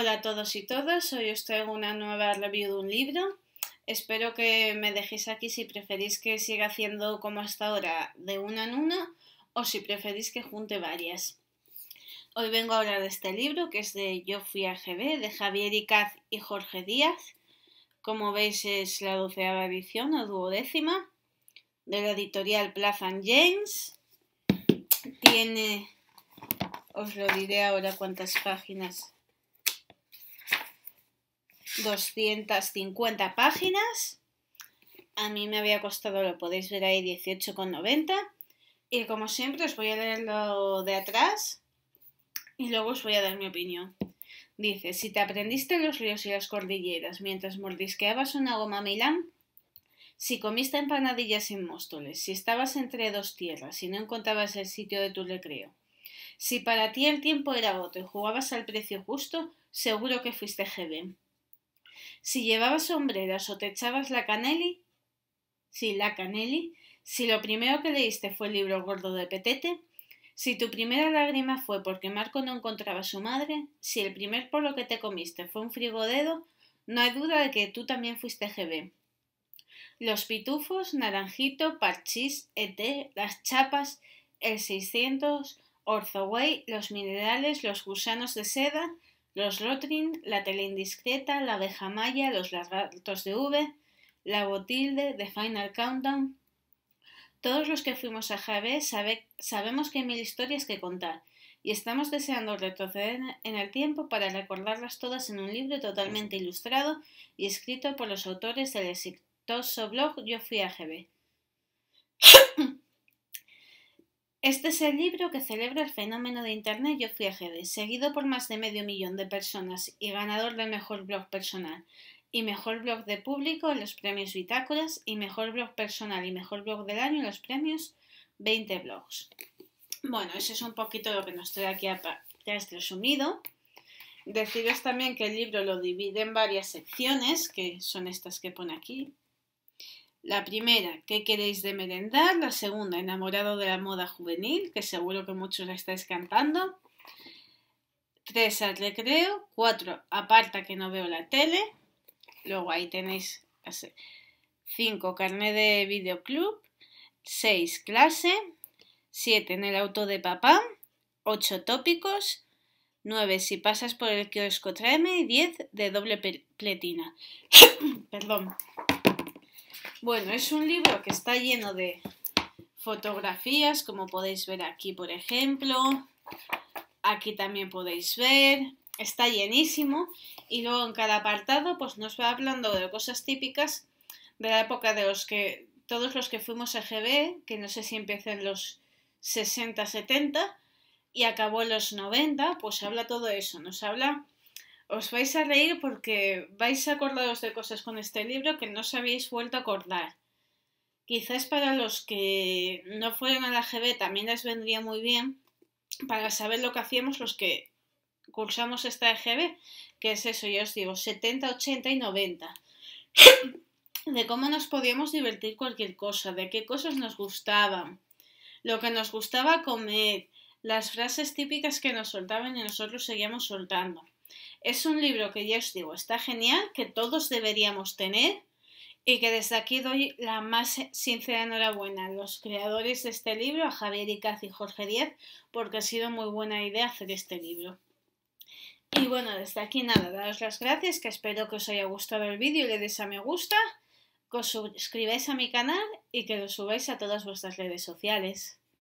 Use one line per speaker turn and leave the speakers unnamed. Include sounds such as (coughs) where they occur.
Hola a todos y todas, hoy os traigo una nueva review de un libro. Espero que me dejéis aquí si preferís que siga haciendo como hasta ahora de una en una o si preferís que junte varias. Hoy vengo a hablar de este libro que es de Yo fui a GB de Javier Icaz y Jorge Díaz. Como veis es la doceava edición o duodécima de la editorial Plaza James. Tiene, os lo diré ahora cuántas páginas 250 páginas. A mí me había costado, lo podéis ver ahí, 18,90. Y como siempre os voy a leer lo de atrás y luego os voy a dar mi opinión. Dice, si te aprendiste los ríos y las cordilleras mientras mordisqueabas una goma Milán, si comiste empanadillas en Móstoles, si estabas entre dos tierras y no encontrabas el sitio de tu recreo, si para ti el tiempo era otro y jugabas al precio justo, seguro que fuiste jefe. Si llevabas sombreras o te echabas la caneli, si la caneli, si lo primero que leíste fue el libro gordo de Petete, si tu primera lágrima fue porque Marco no encontraba a su madre, si el primer por lo que te comiste fue un dedo, no hay duda de que tú también fuiste GB. Los pitufos, Naranjito, Parchís, ET, las chapas, el 600, Orzoway, los minerales, los gusanos de seda, los Rotrin, la tele indiscreta, la abeja maya, los lagartos de V, la Botilde, The Final Countdown. Todos los que fuimos a Javé sabemos que hay mil historias que contar y estamos deseando retroceder en el tiempo para recordarlas todas en un libro totalmente ilustrado y escrito por los autores del exitoso blog Yo fui a Javé. Este es el libro que celebra el fenómeno de Internet Yo fui a e, seguido por más de medio millón de personas y ganador del mejor blog personal y mejor blog de público en los premios Bitácoras y mejor blog personal y mejor blog del año en los premios 20 blogs. Bueno, eso es un poquito lo que nos trae aquí a este resumido. Deciros también que el libro lo divide en varias secciones, que son estas que pone aquí, la primera, ¿qué queréis de merendar? La segunda, enamorado de la moda juvenil, que seguro que muchos la estáis cantando. Tres, al recreo. Cuatro, aparta que no veo la tele. Luego ahí tenéis Cinco, Carnet de videoclub. Seis, Clase. Siete, En el auto de papá. Ocho, Tópicos. 9. Si pasas por el kiosco tráeme. 10. De doble pletina. (coughs) Perdón. Bueno, es un libro que está lleno de fotografías, como podéis ver aquí, por ejemplo. Aquí también podéis ver. Está llenísimo. Y luego en cada apartado, pues nos va hablando de cosas típicas de la época de los que todos los que fuimos a GB, que no sé si empezó en los 60, 70 y acabó en los 90, pues habla todo eso. Nos habla os vais a reír porque vais a acordaros de cosas con este libro que no os habéis vuelto a acordar. Quizás para los que no fueron al AGB también les vendría muy bien para saber lo que hacíamos los que cursamos esta AGB, que es eso, yo os digo, 70, 80 y 90. (coughs) de cómo nos podíamos divertir cualquier cosa, de qué cosas nos gustaban, lo que nos gustaba comer, las frases típicas que nos soltaban y nosotros seguíamos soltando. Es un libro que ya os digo, está genial, que todos deberíamos tener y que desde aquí doy la más sincera enhorabuena a los creadores de este libro, a Javier Icaz y Jorge Diez, porque ha sido muy buena idea hacer este libro. Y bueno, desde aquí nada, daros las gracias, que espero que os haya gustado el vídeo y le des a me gusta, que os suscribáis a mi canal y que lo subáis a todas vuestras redes sociales.